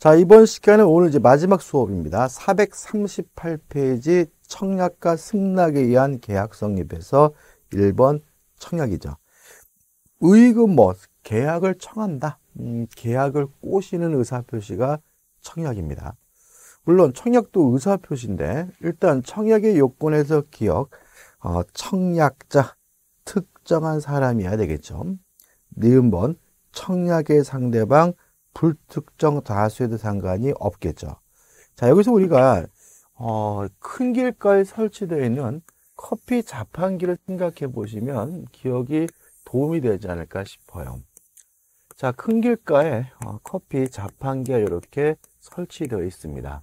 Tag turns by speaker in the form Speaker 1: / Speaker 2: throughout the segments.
Speaker 1: 자, 이번 시간은 오늘 이제 마지막 수업입니다. 438페이지 청약과 승낙에 의한 계약성 립에서 1번 청약이죠. 의금 뭐 계약을 청한다. 음, 계약을 꼬시는 의사표시가 청약입니다. 물론 청약도 의사표시인데 일단 청약의 요건에서 기억 어, 청약자 특정한 사람이어야 되겠죠. 네 번 청약의 상대방 불특정 다수에도 상관이 없겠죠. 자, 여기서 우리가 어, 큰 길가에 설치되어 있는 커피 자판기를 생각해 보시면 기억이 도움이 되지 않을까 싶어요. 자, 큰 길가에 어, 커피 자판기가 이렇게 설치되어 있습니다.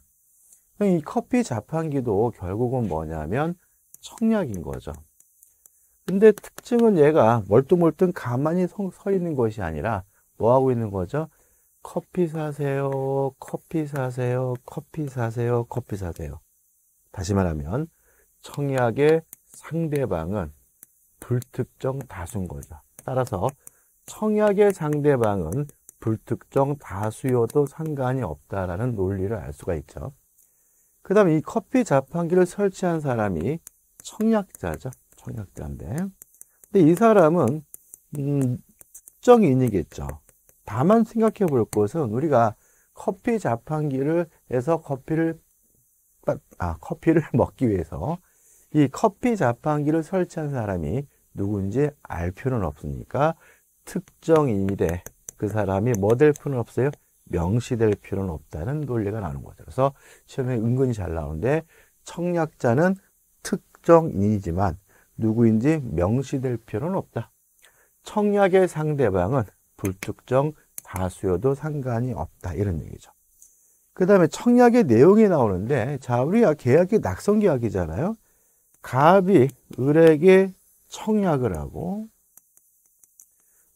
Speaker 1: 이 커피 자판기도 결국은 뭐냐면 청약인 거죠. 근데 특징은 얘가 멀뚱멀뚱 가만히 서 있는 것이 아니라 뭐 하고 있는 거죠? 커피 사세요, 커피 사세요, 커피 사세요, 커피 사세요. 다시 말하면 청약의 상대방은 불특정 다수인 거죠. 따라서 청약의 상대방은 불특정 다수여도 상관이 없다라는 논리를 알 수가 있죠. 그 다음 이 커피 자판기를 설치한 사람이 청약자죠. 청약자인데. 근데 이 사람은 음, 특정인이겠죠. 다만 생각해 볼 것은 우리가 커피 자판기를 해서 커피를 아 커피를 먹기 위해서 이 커피 자판기를 설치한 사람이 누군지 알 필요는 없으니까 특정 인이의그 사람이 뭐 될 필요는 없어요? 명시될 필요는 없다는 논리가 나오는 거죠. 그래서 시험에 은근히 잘 나오는데 청약자는 특정 인이지만 누구인지 명시될 필요는 없다. 청약의 상대방은 불특정 다수여도 상관이 없다 이런 얘기죠. 그 다음에 청약의 내용이 나오는데 자 우리가 계약이 낙선계약이잖아요. 갑이 을에게 청약을 하고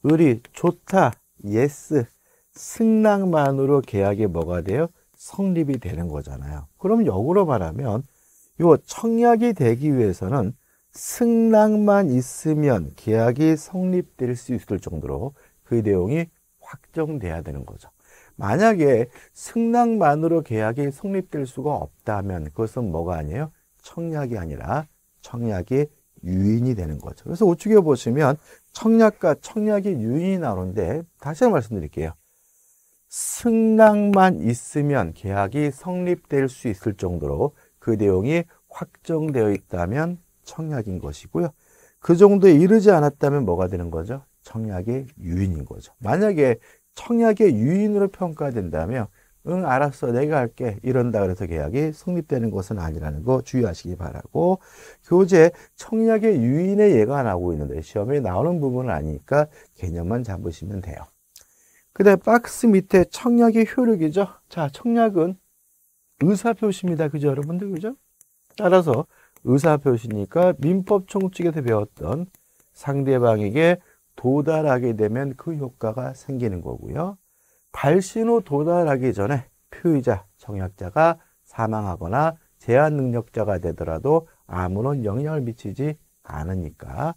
Speaker 1: 을이 좋다, 예스, 승낙만으로 계약이 뭐가 돼요? 성립이 되는 거잖아요. 그럼 역으로 말하면 이 청약이 되기 위해서는 승낙만 있으면 계약이 성립될 수 있을 정도로 그 내용이 확정돼야 되는 거죠. 만약에 승낙만으로 계약이 성립될 수가 없다면 그것은 뭐가 아니에요? 청약이 아니라 청약이 유인이 되는 거죠. 그래서 우측에 보시면 청약과 청약이 유인이 나오는데 다시 한번 말씀드릴게요. 승낙만 있으면 계약이 성립될 수 있을 정도로 그 내용이 확정되어 있다면 청약인 것이고요. 그 정도에 이르지 않았다면 뭐가 되는 거죠? 청약의 유인인 거죠. 만약에 청약의 유인으로 평가된다면 응 알았어 내가 할게 이런다 그래서 계약이 성립되는 것은 아니라는 거 주의하시기 바라고 교재 청약의 유인의 예가 나오고 있는데 시험에 나오는 부분은 아니니까 개념만 잡으시면 돼요. 그 다음 박스 밑에 청약의 효력이죠. 자 청약은 의사표시입니다. 그죠 여러분들 그죠? 따라서 의사표시니까 민법 총칙에서 배웠던 상대방에게 도달하게 되면 그 효과가 생기는 거고요. 발신호 도달하기 전에 피의자, 정약자가 사망하거나 제한 능력자가 되더라도 아무런 영향을 미치지 않으니까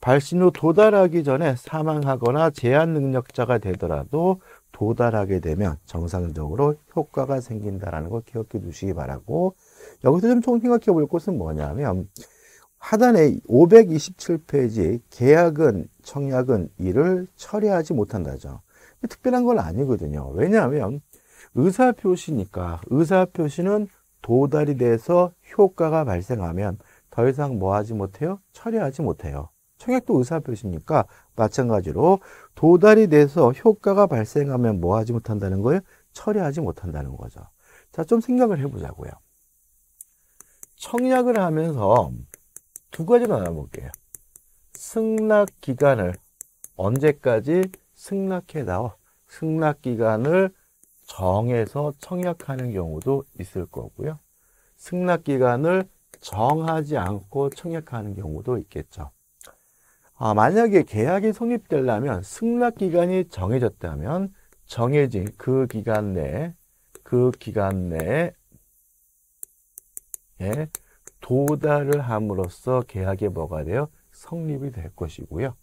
Speaker 1: 발신후 도달하기 전에 사망하거나 제한 능력자가 되더라도 도달하게 되면 정상적으로 효과가 생긴다라는 걸 기억해 두시기 바라고 여기서 좀생각해볼 것은 뭐냐면 하단에 527페이지 계약은 청약은 이를 처리하지 못한다죠. 특별한 건 아니거든요. 왜냐하면 의사표시니까 의사표시는 도달이 돼서 효과가 발생하면 더 이상 뭐 하지 못해요? 처리하지 못해요. 청약도 의사표시니까 마찬가지로 도달이 돼서 효과가 발생하면 뭐 하지 못한다는 거예요? 처리하지 못한다는 거죠. 자, 좀 생각을 해보자고요. 청약을 하면서 두 가지로 나눠볼게요. 승낙 기간을 언제까지 승낙해 나와 승낙 기간을 정해서 청약하는 경우도 있을 거고요. 승낙 기간을 정하지 않고 청약하는 경우도 있겠죠. 아, 만약에 계약이 성립되려면 승낙 기간이 정해졌다면 정해진 그 기간 내에 그 기간 내에 예, 도달을 함으로써 계약이 뭐가 돼요? 성립이 될 것이고요.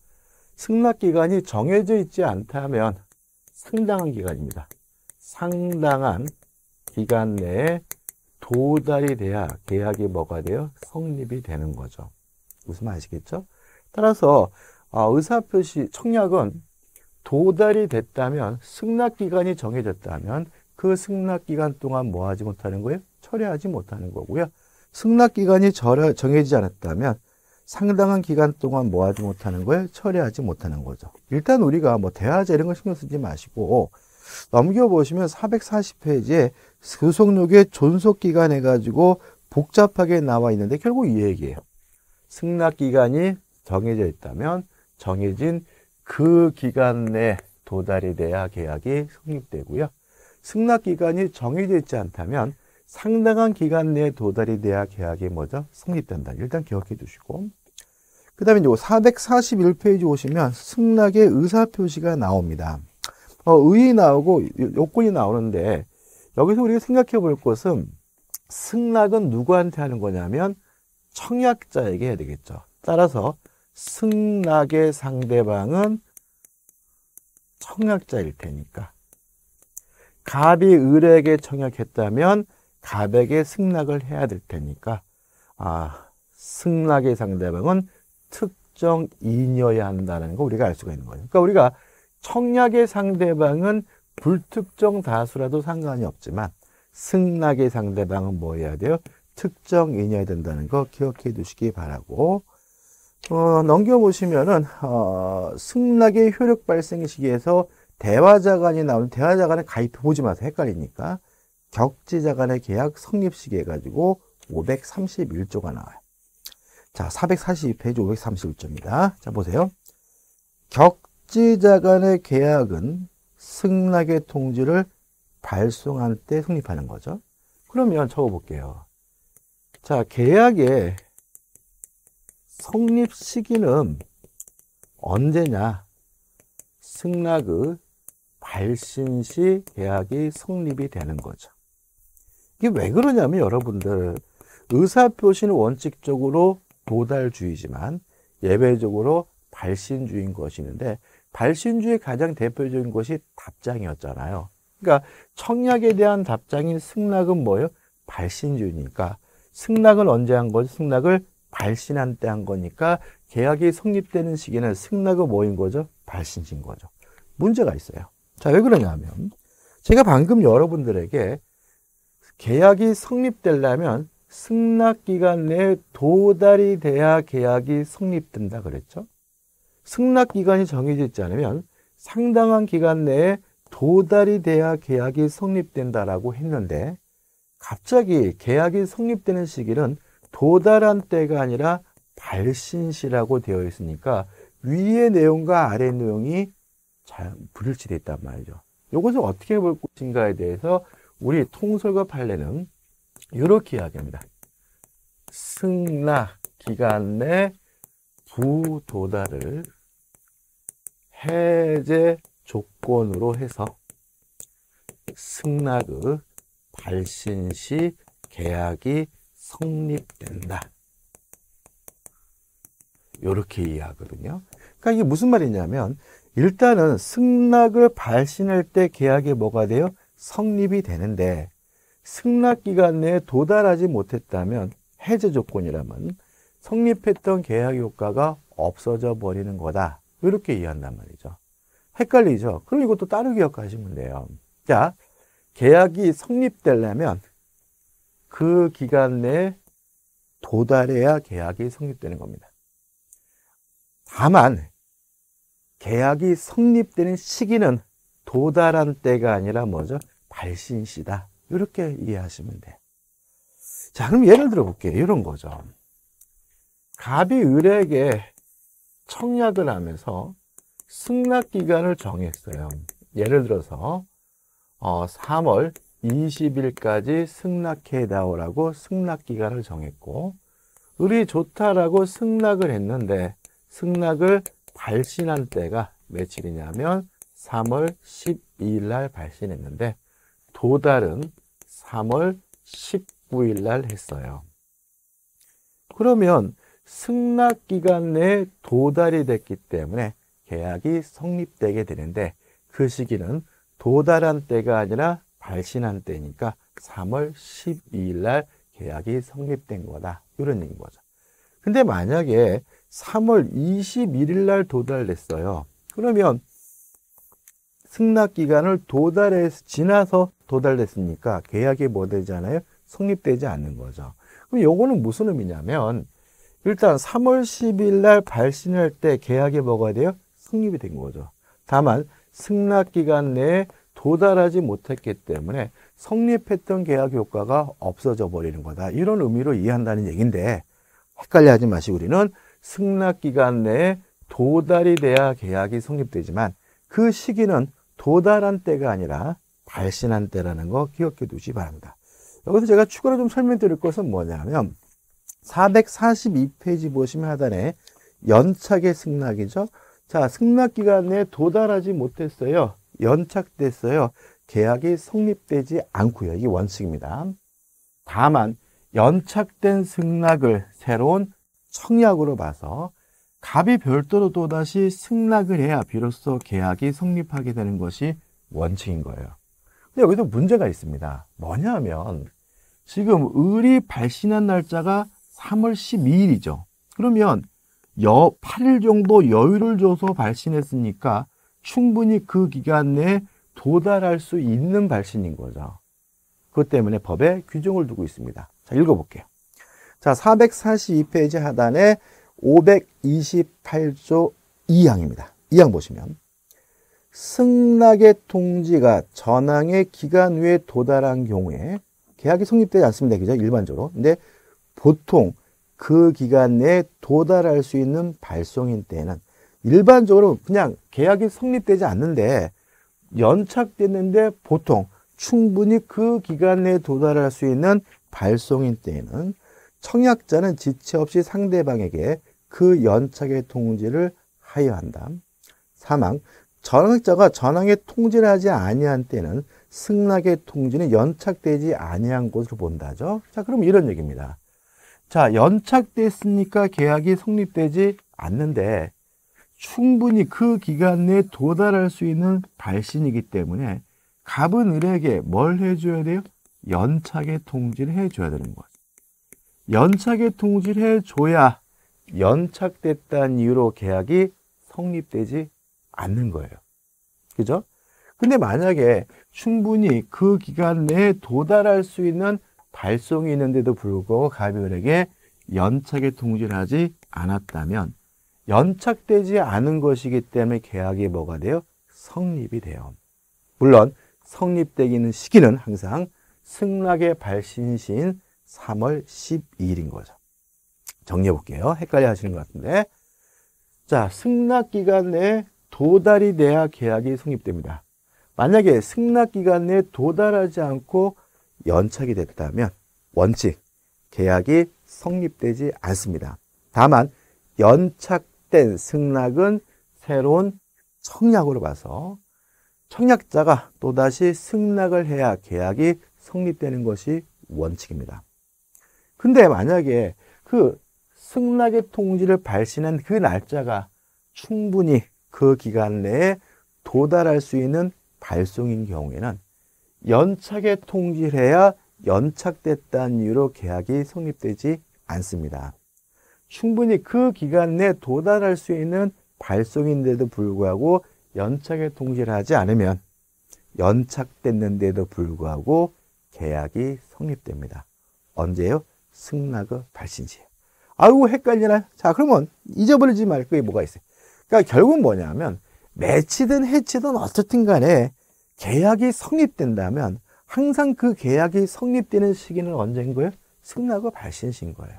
Speaker 1: 승낙 기간이 정해져 있지 않다면 상당한 기간입니다. 상당한 기간 내에 도달이 돼야 계약이 뭐가 돼요? 성립이 되는 거죠. 무슨 말 아시겠죠? 따라서 아, 의사표시 청약은 도달이 됐다면 승낙기간이 정해졌다면 그 승낙기간 동안 뭐 하지 못하는 거예요? 철회하지 못하는 거고요. 승낙 기간이 정해지지 않았다면 상당한 기간 동안 뭐 하지 못하는 걸 처리하지 못하는 거죠. 일단 우리가 뭐 대화제 이런 걸 신경 쓰지 마시고 넘겨보시면 440페이지에 소속료의 존속기간 해가지고 복잡하게 나와 있는데 결국 이 얘기예요. 승낙기간이 정해져 있다면 정해진 그 기간 내 도달이 돼야 계약이 성립되고요. 승낙기간이 정해져 있지 않다면 상당한 기간 내에 도달이 돼야 계약이 뭐죠? 성립된다. 일단 기억해 두시고. 그 다음에 441페이지 오시면 승낙의 의사표시가 나옵니다. 어, 의의 나오고 요건이 나오는데 여기서 우리가 생각해 볼 것은 승낙은 누구한테 하는 거냐면 청약자에게 해야 되겠죠. 따라서 승낙의 상대방은 청약자일 테니까 갑이 을에게 청약했다면 가백의 승낙을 해야 될 테니까 아 승낙의 상대방은 특정인이어야 한다는 거 우리가 알 수가 있는 거예요. 그러니까 우리가 청약의 상대방은 불특정 다수라도 상관이 없지만 승낙의 상대방은 뭐 해야 돼요? 특정인이어야 된다는 거 기억해 두시기 바라고 어, 넘겨보시면은 어, 승낙의 효력 발생 시기에서 대화자간이 나오는 대화자간에 가입해 보지 마세요. 헷갈리니까 격지자 간의 계약 성립시기 해가지고 531조가 나와요. 자, 442페이지 531조입니다. 자, 보세요. 격지자 간의 계약은 승낙의 통지를 발송할 때 성립하는 거죠. 그러면 적어볼게요. 자, 계약의 성립 시기는 언제냐? 승낙의 발신 시 계약이 성립이 되는 거죠. 이게 왜 그러냐면 여러분들 의사표시는 원칙적으로 도달주의지만 예외적으로 발신주의인 것이는데 발신주의 가장 대표적인 것이 답장이었잖아요. 그러니까 청약에 대한 답장인 승낙은 뭐예요? 발신주의니까 승낙을 언제 한 거지? 승낙을 발신한 때 한 거니까 계약이 성립되는 시기는 승낙은 뭐인 거죠? 발신인 거죠. 문제가 있어요. 자, 왜 그러냐면 제가 방금 여러분들에게 계약이 성립되려면 승낙 기간 내에 도달이 돼야 계약이 성립된다 그랬죠. 승낙 기간이 정해져 있지 않으면 상당한 기간 내에 도달이 돼야 계약이 성립된다라고 했는데 갑자기 계약이 성립되는 시기는 도달한 때가 아니라 발신시라고 되어 있으니까 위의 내용과 아래 내용이 잘 불일치되어 있단 말이죠. 이것을 어떻게 볼 것인가에 대해서 우리 통솔과 판례는 이렇게 이야기합니다. 승라 기간 내 부도달을 해제 조건으로 해서 승낙의 발신 시 계약이 성립된다. 이렇게 이해하거든요. 그러니까 이게 무슨 말이냐면 일단은 승낙을 발신할 때 계약이 뭐가 돼요? 성립이 되는데 승낙 기간 내에 도달하지 못했다면 해제 조건이라면 성립했던 계약 효과가 없어져 버리는 거다. 이렇게 이해한단 말이죠. 헷갈리죠? 그럼 이것도 따로 기억하시면 돼요. 자, 계약이 성립되려면 그 기간 내에 도달해야 계약이 성립되는 겁니다. 다만 계약이 성립되는 시기는 도달한 때가 아니라 뭐죠? 발신시다. 이렇게 이해하시면 돼 자, 그럼 예를 들어 볼게요. 이런 거죠. 갑이 을에게 청약을 하면서 승낙 기간을 정했어요. 예를 들어서 어, 3월 20일까지 승낙해다오라고 승낙 기간을 정했고 을이 좋다라고 승낙을 했는데 승낙을 발신한 때가 며칠이냐면 3월 12일 날 발신했는데 도달은 3월 19일 날 했어요. 그러면 승낙 기간 내에 도달이 됐기 때문에 계약이 성립되게 되는데 그 시기는 도달한 때가 아니라 발신한 때니까 3월 12일 날 계약이 성립된 거다. 이런 얘기인 거죠. 근데 만약에 3월 21일 날 도달됐어요. 그러면 승낙 기간을 도달해서 지나서 도달됐으니까 계약이 뭐 되잖아요? 성립되지 않는 거죠. 그럼 요거는 무슨 의미냐면 일단 3월 10일 날 발신할 때 계약이 뭐가 돼요? 성립이 된 거죠. 다만 승낙 기간 내에 도달하지 못했기 때문에 성립했던 계약 효과가 없어져 버리는 거다. 이런 의미로 이해한다는 얘기인데 헷갈려하지 마시고 우리는 승낙 기간 내에 도달이 돼야 계약이 성립되지만 그 시기는 도달한 때가 아니라 발신한 때라는 거 기억해 두시 바랍니다. 여기서 제가 추가로 좀 설명드릴 것은 뭐냐면 442페이지 보시면 하단에 연착의 승낙이죠. 자, 승낙 기간에 도달하지 못했어요. 연착됐어요. 계약이 성립되지 않고요. 이게 원칙입니다. 다만 연착된 승낙을 새로운 청약으로 봐서 갑이 별도로 또다시 승낙을 해야 비로소 계약이 성립하게 되는 것이 원칙인 거예요. 근데 여기도 문제가 있습니다. 뭐냐 하면 지금 을이 발신한 날짜가 3월 12일이죠. 그러면 여 8일 정도 여유를 줘서 발신했으니까 충분히 그 기간 내에 도달할 수 있는 발신인 거죠. 그것 때문에 법에 규정을 두고 있습니다. 자, 읽어볼게요. 자, 442페이지 하단에 528조 2항입니다. 2항 보시면 승낙의 통지가 전항의 기간 외에 도달한 경우에 계약이 성립되지 않습니다. 그죠? 일반적으로. 근데 보통 그 기간 내에 도달할 수 있는 발송인 때는 일반적으로 그냥 계약이 성립되지 않는데 연착됐는데 보통 충분히 그 기간 내에 도달할 수 있는 발송인 때에는 청약자는 지체 없이 상대방에게 그 연착의 통지를 하여한다. 사망, 전학자가 전학의 통지를 하지 아니한 때는 승낙의 통지는 연착되지 아니한 것으로 본다죠. 자, 그럼 이런 얘기입니다. 자, 연착됐으니까 계약이 성립되지 않는데 충분히 그 기간 내에 도달할 수 있는 발신이기 때문에 갑은 을에게 뭘 해줘야 돼요? 연착의 통지를 해줘야 되는 거 연착의 통지를 해줘야 연착됐다는 이유로 계약이 성립되지 않는 거예요. 그죠? 근데 만약에 충분히 그 기간 내에 도달할 수 있는 발송이 있는데도 불구하고 가비에게 연착의 통지를 하지 않았다면 연착되지 않은 것이기 때문에 계약이 뭐가 돼요? 성립이 돼요. 물론 성립되기는 시기는 항상 승낙의 발신시인 3월 12일인 거죠. 정리해 볼게요. 헷갈려 하시는 것 같은데. 자, 승낙 기간 내에 도달이 돼야 계약이 성립됩니다. 만약에 승낙 기간 에 도달하지 않고 연착이 됐다면 원칙 계약이 성립되지 않습니다. 다만 연착된 승낙은 새로운 청약으로 봐서 청약자가 또다시 승낙을 해야 계약이 성립되는 것이 원칙입니다. 근데 만약에 그 승낙의 통지를 발신한 그 날짜가 충분히 그 기간 내에 도달할 수 있는 발송인 경우에는 연착에 통지해야 연착됐다는 이유로 계약이 성립되지 않습니다. 충분히 그 기간 내에 도달할 수 있는 발송인데도 불구하고 연착에 통지하지 를 않으면 연착됐는데도 불구하고 계약이 성립됩니다. 언제요? 승낙의 발신지 아이고 헷갈리나? 자 그러면 잊어버리지 말거 뭐가 있어요? 그러니까 결국 뭐냐면 매치든 해치든 어쨌든 간에 계약이 성립된다면 항상 그 계약이 성립되는 시기는 언제인 거예요? 그 승낙과 발신신 거예요.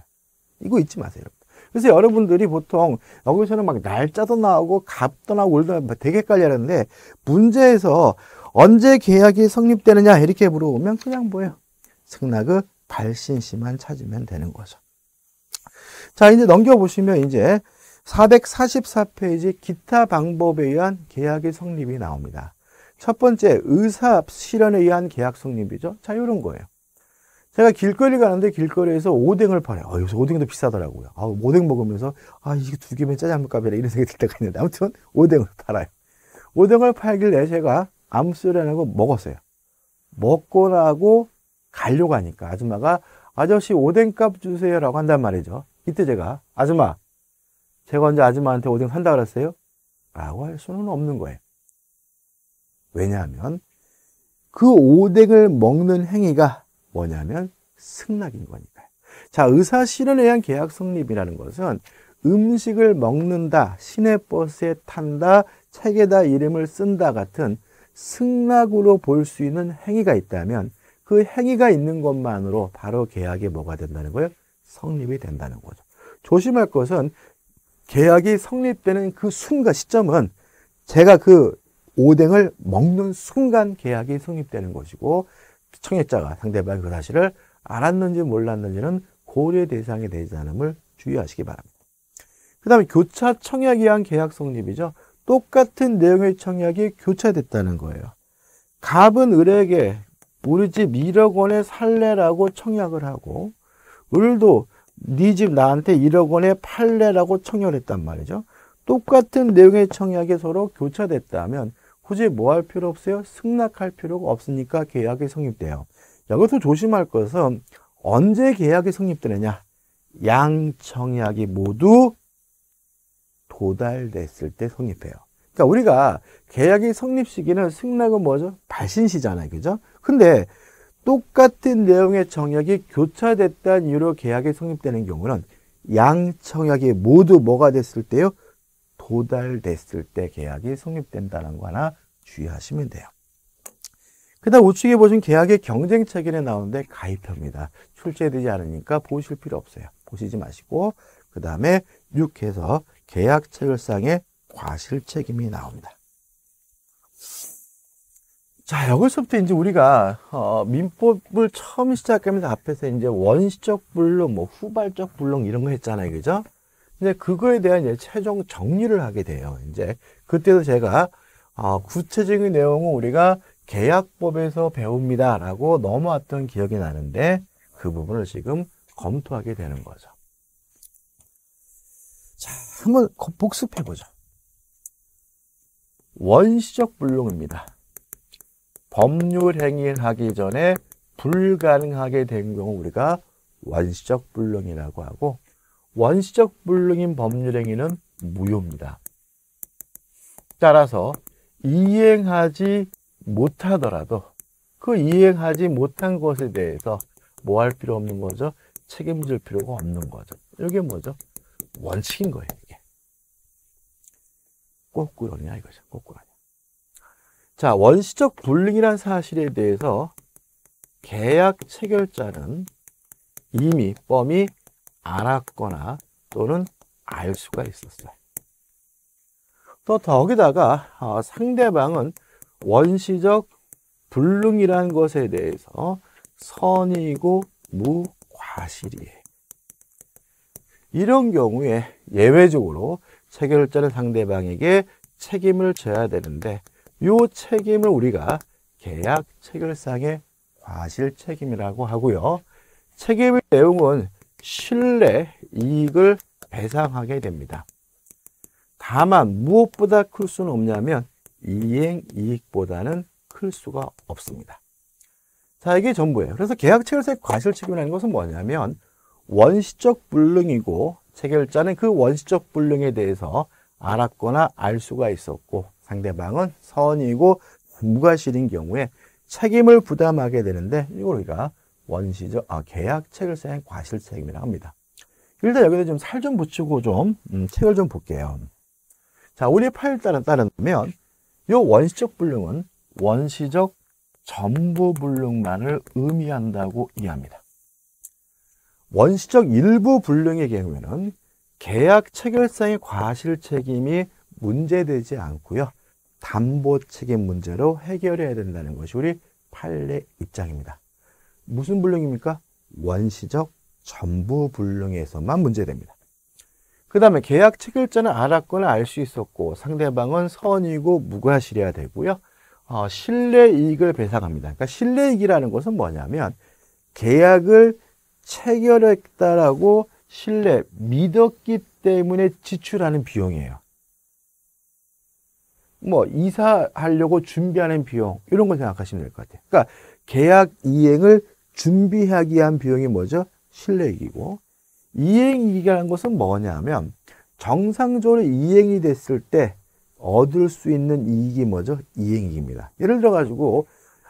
Speaker 1: 이거 잊지 마세요. 그래서 여러분들이 보통 여기서는 막 날짜도 나오고 값도 나오고 월도 되게 헷갈리는데 문제에서 언제 계약이 성립되느냐 이렇게 물어보면 그냥 뭐예요? 승낙의 발신시만 찾으면 되는 거죠. 자 이제 넘겨보시면 이제 444페이지 기타 방법에 의한 계약의 성립이 나옵니다. 첫 번째 의사 실현에 의한 계약 성립이죠. 자 이런 거예요. 제가 길거리 가는데 길거리에서 오뎅을 팔아요. 아, 여기서 오뎅도 비싸더라고요. 아, 오뎅 먹으면서 아 이게 두 개면 짜지 않을까 이런 생각이 들 때가 있는데 아무튼 오뎅을 팔아요. 오뎅을 팔길래 제가 암수 소리 안 하고 먹었어요. 먹고 나고 갈려고 하니까 아줌마가 아저씨 오뎅값 주세요라고 한단 말이죠. 이때 제가 아줌마 제가 언제 아줌마한테 오뎅 산다 그랬어요? 라고 할 수는 없는 거예요. 왜냐하면 그 오뎅을 먹는 행위가 뭐냐면 승낙인 거니까요. 자, 의사실현에 의한 계약 성립이라는 것은 음식을 먹는다, 시내버스에 탄다, 책에다 이름을 쓴다 같은 승낙으로 볼 수 있는 행위가 있다면 그 행위가 있는 것만으로 바로 계약이 뭐가 된다는 거예요? 성립이 된다는 거죠. 조심할 것은 계약이 성립되는 그 순간 시점은 제가 그 오뎅을 먹는 순간 계약이 성립되는 것이고 청약자가 상대방 이그 사실을 알았는지 몰랐는지는 고려 대상이 되지 않음을 주의하시기 바랍니다. 그 다음에 교차 청약에 의한 계약 성립이죠. 똑같은 내용의 청약이 교차됐다는 거예요. 갑은 을에게 우리 집 1억 원에 살래라고 청약을 하고 을도 네집 나한테 1억 원에 팔래라고 청약했단 말이죠. 똑같은 내용의 청약이 서로 교차됐다면 굳이 뭐 할 필요 없어요? 승낙할 필요가 없으니까 계약이 성립돼요. 여기서 조심할 것은 언제 계약이 성립되느냐? 양청약이 모두 도달됐을 때 성립해요. 그러니까 우리가 계약이 성립 시기는 승낙은 뭐죠? 발신시잖아요. 그죠? 근데 똑같은 내용의 청약이 교차됐다는 이유로 계약이 성립되는 경우는 양 청약이 모두 뭐가 됐을 때요? 도달됐을 때 계약이 성립된다는 거 하나 주의하시면 돼요. 그 다음 우측에 보신 계약의 경쟁체결에 나오는데 가입합니다. 출제되지 않으니까 보실 필요 없어요. 보시지 마시고 그 다음에 6해서 계약 체결상의 과실 책임이 나옵니다. 자, 여기서부터 이제 우리가, 어, 민법을 처음 시작하면서 앞에서 이제 원시적 불능, 뭐 후발적 불능 이런 거 했잖아요. 그죠? 근데 그거에 대한 이제 최종 정리를 하게 돼요. 이제 그때도 제가, 어, 구체적인 내용은 우리가 계약법에서 배웁니다. 라고 넘어왔던 기억이 나는데 그 부분을 지금 검토하게 되는 거죠. 자, 한번 복습해보죠. 원시적 불능입니다. 법률 행위를 하기 전에 불가능하게 된 경우 우리가 원시적 불능이라고 하고 원시적 불능인 법률 행위는 무효입니다. 따라서 이행하지 못하더라도 그 이행하지 못한 것에 대해서 뭐 할 필요 없는 거죠? 책임질 필요가 없는 거죠. 이게 뭐죠? 원칙인 거예요, 이게. 꼬꾸러냐 이거죠, 꼬꾸러 자, 원시적 불능이란 사실에 대해서 계약 체결자는 이미 뻔히 알았거나 또는 알 수가 있었어요. 또 더기다가 어, 상대방은 원시적 불능이라는 것에 대해서 선이고 무과실이에요. 이런 경우에 예외적으로 체결자는 상대방에게 책임을 져야 되는데 이 책임을 우리가 계약 체결상의 과실 책임이라고 하고요. 책임의 내용은 신뢰 이익을 배상하게 됩니다. 다만 무엇보다 클 수는 없냐면 이행 이익보다는 클 수가 없습니다. 자, 이게 전부예요. 그래서 계약 체결세 과실 책임이라는 것은 뭐냐면 원시적 불능이고 체결자는 그 원시적 불능에 대해서 알았거나 알 수가 있었고 상대방은 선이고 부가실인 경우에 책임을 부담하게 되는데 이걸 우리가 원시적 아, 계약책을 쓰는 과실책임이라고 합니다. 일단 여기서 좀살 좀 붙이고 좀 음, 책을 좀 볼게요. 자, 우리 파일 따른 따르면 이 원시적 불능은 원시적 전부 불능만을 의미한다고 이해합니다. 원시적 일부 불능의 경우에는 계약 체결상의 과실 책임이 문제되지 않고요. 담보 책임 문제로 해결해야 된다는 것이 우리 판례 입장입니다. 무슨 불능입니까? 원시적 전부 불능에서만 문제됩니다. 그 다음에 계약 체결자는 알았거나 알 수 있었고 상대방은 선이고 무과실해야 되고요. 어, 신뢰 이익을 배상합니다. 그러니까 신뢰 이익이라는 것은 뭐냐면 계약을 체결했다라고 신뢰 믿었기 때문에 지출하는 비용이에요. 뭐 이사하려고 준비하는 비용 이런 걸 생각하시면 될 것 같아요. 그러니까 계약 이행을 준비하기 위한 비용이 뭐죠? 실내기고 이행이익이라는 것은 뭐냐면 정상적으로 이행이 됐을 때 얻을 수 있는 이익이 뭐죠? 이행이익입니다. 예를 들어 가지고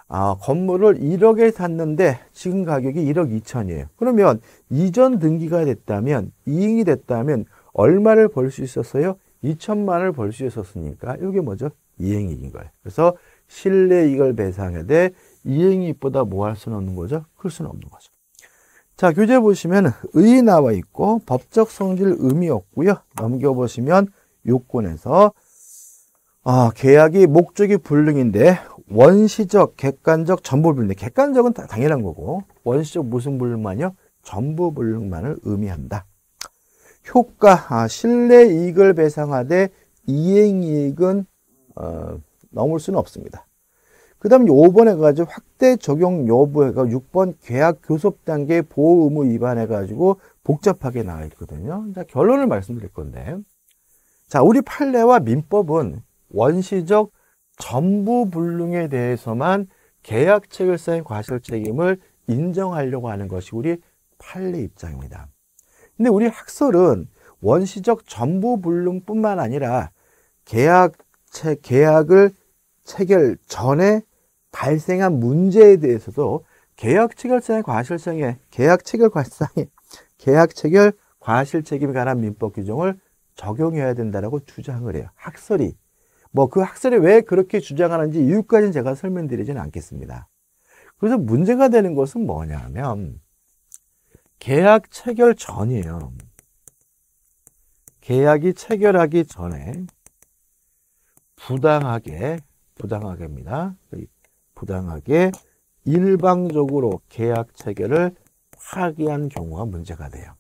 Speaker 1: 아, 건물을 1억에 샀는데 지금 가격이 1억 2천이에요. 그러면 이전 등기가 됐다면 이행이 됐다면 얼마를 벌 수 있었어요? 2천만을 벌 수 있었으니까 이게 뭐죠? 이행이익인 거예요. 그래서 실내 이익을 배상에 대해 이행이익보다 뭐 할 수는 없는 거죠? 클 수는 없는 거죠. 자, 교재 보시면 의 나와 있고 법적 성질 의미 없고요. 넘겨보시면 요건에서 아, 계약이 목적이 불능인데 원시적, 객관적, 전부 불능. 객관적은 당연한 거고 원시적 무슨 불능만요? 이 전부 불능만을 의미한다. 효과, 아, 실내 이익을 배상하되 이행 이익은 어, 넘을 수는 없습니다. 그 다음 5번에 가지고 확대 적용 여부가 6번 계약 교섭 단계 보호 의무 위반해 가지고 복잡하게 나와 있거든요. 자, 결론을 말씀드릴 건데. 자, 우리 판례와 민법은 원시적 전부 불능에 대해서만 계약 체결사인 과실 책임을 인정하려고 하는 것이 우리 판례 입장입니다. 근데 우리 학설은 원시적 전부 불능뿐만 아니라 계약 체 계약을 체결 전에 발생한 문제에 대해서도 계약 체결상의 과실성에 계약 체결 과실상의 계약 체결 과실 책임에 관한 민법 규정을 적용해야 된다라고 주장을 해요. 학설이 뭐 그 학설이 왜 그렇게 주장하는지 이유까지는 제가 설명드리지는 않겠습니다. 그래서 문제가 되는 것은 뭐냐면 계약 체결 전이에요. 계약이 체결하기 전에 부당하게, 부당하게입니다. 부당하게 일방적으로 계약 체결을 파기한 경우가 문제가 돼요.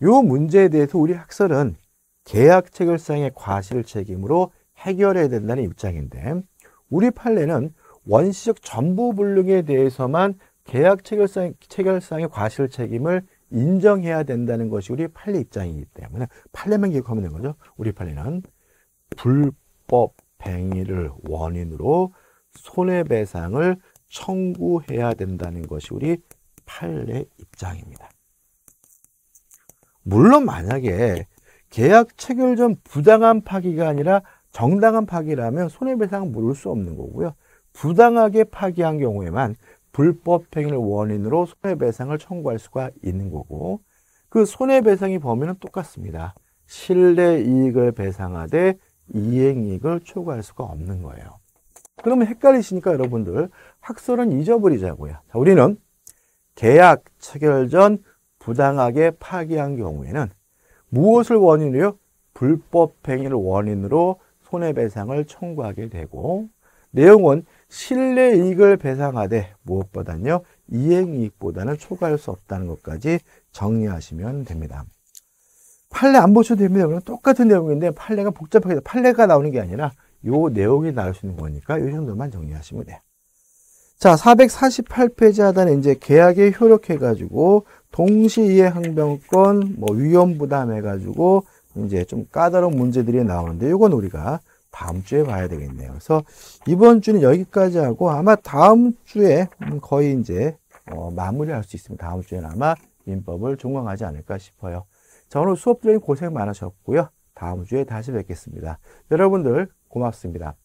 Speaker 1: 이 문제에 대해서 우리 학설은 계약 체결상의 과실 책임으로 해결해야 된다는 입장인데 우리 판례는 원시적 전부 불능에 대해서만 계약 체결상, 체결상의 과실 책임을 인정해야 된다는 것이 우리 판례 입장이기 때문에 판례만 기억하면 되는 거죠. 우리 판례는 불법 행위를 원인으로 손해배상을 청구해야 된다는 것이 우리 판례 입장입니다. 물론 만약에 계약 체결 전 부당한 파기가 아니라 정당한 파기라면 손해배상은 물을 수 없는 거고요. 부당하게 파기한 경우에만 불법 행위를 원인으로 손해배상을 청구할 수가 있는 거고 그 손해배상의 범위는 똑같습니다. 실내 이익을 배상하되 이행 이익을 초과할 수가 없는 거예요. 그러면 헷갈리시니까 여러분들 학설은 잊어버리자고요. 자, 우리는 계약 체결 전 부당하게 파기한 경우에는 무엇을 원인으로요? 불법 행위를 원인으로 손해배상을 청구하게 되고 내용은 실내 이익을 배상하되 무엇보다는요 이행 이익보다는 초과할 수 없다는 것까지 정리하시면 됩니다. 판례 안 보셔도 됩니다. 그럼 똑같은 내용인데 판례가 복잡하게 판례가 나오는 게 아니라 요 내용이 나올 수 있는 거니까 요 정도만 정리하시면 돼요. 자, 448페이지 하단에 이제 계약에 효력해가지고 동시이해 항변권, 뭐 위험 부담해가지고 이제 좀 까다로운 문제들이 나오는데 요건 우리가 다음 주에 봐야 되겠네요. 그래서 이번 주는 여기까지 하고 아마 다음 주에 음, 거의 이제 어, 마무리할 수 있습니다. 다음 주에는 아마 민법을 종강하지 않을까 싶어요. 자, 오늘 수업 들으 고생 많으셨고요. 다음 주에 다시 뵙겠습니다. 여러분들 고맙습니다.